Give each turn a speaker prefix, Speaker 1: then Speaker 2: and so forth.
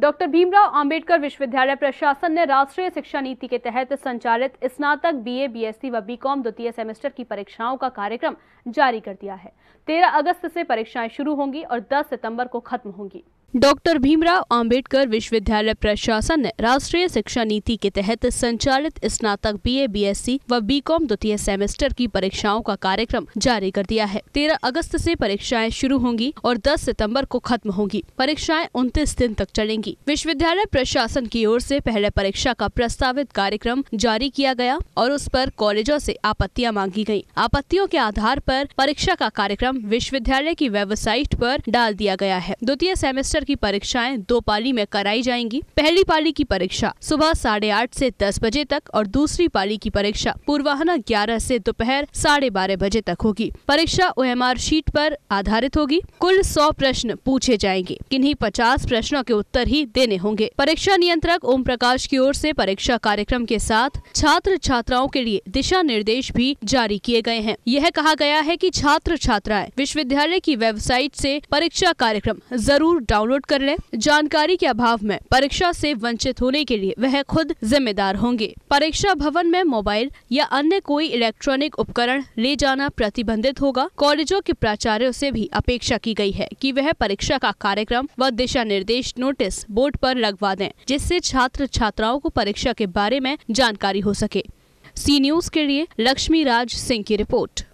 Speaker 1: doctor Bhimrao Ambedkar विश्वविद्यालय प्रशासन ने राष्ट्रीय शिक्षा नीति के तहत संचालित स्नातक बीए, बीएससी व बीकॉम द्वितीय सेमेस्टर की परीक्षाओं का कार्यक्रम जारी कर दिया है तेरह अगस्त से परीक्षाएं शुरू होंगी और दस सितम्बर को खत्म होंगी डॉक्टर भीमराव अंबेडकर विश्वविद्यालय प्रशासन ने राष्ट्रीय शिक्षा नीति के तहत संचालित स्नातक बीए, बीएससी व बीकॉम द्वितीय सेमेस्टर की परीक्षाओं का कार्यक्रम जारी कर दिया है 13 अगस्त से परीक्षाएं शुरू होंगी और 10 सितंबर को खत्म होंगी परीक्षाएं उनतीस दिन तक चलेंगी विश्वविद्यालय प्रशासन की ओर ऐसी पहले परीक्षा का प्रस्तावित कार्यक्रम जारी किया गया और उस पर कॉलेजों ऐसी आपत्तियाँ मांगी गयी आपत्तियों के आधार आरोप परीक्षा का कार्यक्रम विश्वविद्यालय की वेबसाइट आरोप डाल दिया गया है द्वितीय सेमेस्टर सेमेस्टर की परीक्षाएं दो पाली में कराई जाएंगी पहली पाली की परीक्षा सुबह साढ़े आठ ऐसी दस बजे तक और दूसरी पाली की परीक्षा पूर्वाहना ग्यारह ऐसी दोपहर साढ़े बारह बजे तक होगी परीक्षा ओ शीट पर आधारित होगी कुल सौ प्रश्न पूछे जाएंगे किन्हीं पचास प्रश्नों के उत्तर ही देने होंगे परीक्षा नियंत्रक ओम प्रकाश की ओर ऐसी परीक्षा कार्यक्रम के साथ छात्र छात्राओं के लिए दिशा निर्देश भी जारी किए गए हैं यह कहा गया है की छात्र छात्राएं विश्वविद्यालय की वेबसाइट ऐसी परीक्षा कार्यक्रम जरूर डाउनलोड डाउनलोड कर लें जानकारी के अभाव में परीक्षा से वंचित होने के लिए वह खुद जिम्मेदार होंगे परीक्षा भवन में मोबाइल या अन्य कोई इलेक्ट्रॉनिक उपकरण ले जाना प्रतिबंधित होगा कॉलेजों के प्राचार्यों से भी अपेक्षा की गई है कि वह परीक्षा का कार्यक्रम व दिशा निर्देश नोटिस बोर्ड पर लगवा दें जिससे छात्र छात्राओं को परीक्षा के बारे में जानकारी हो सके सी न्यूज के लिए लक्ष्मी राज सिंह की रिपोर्ट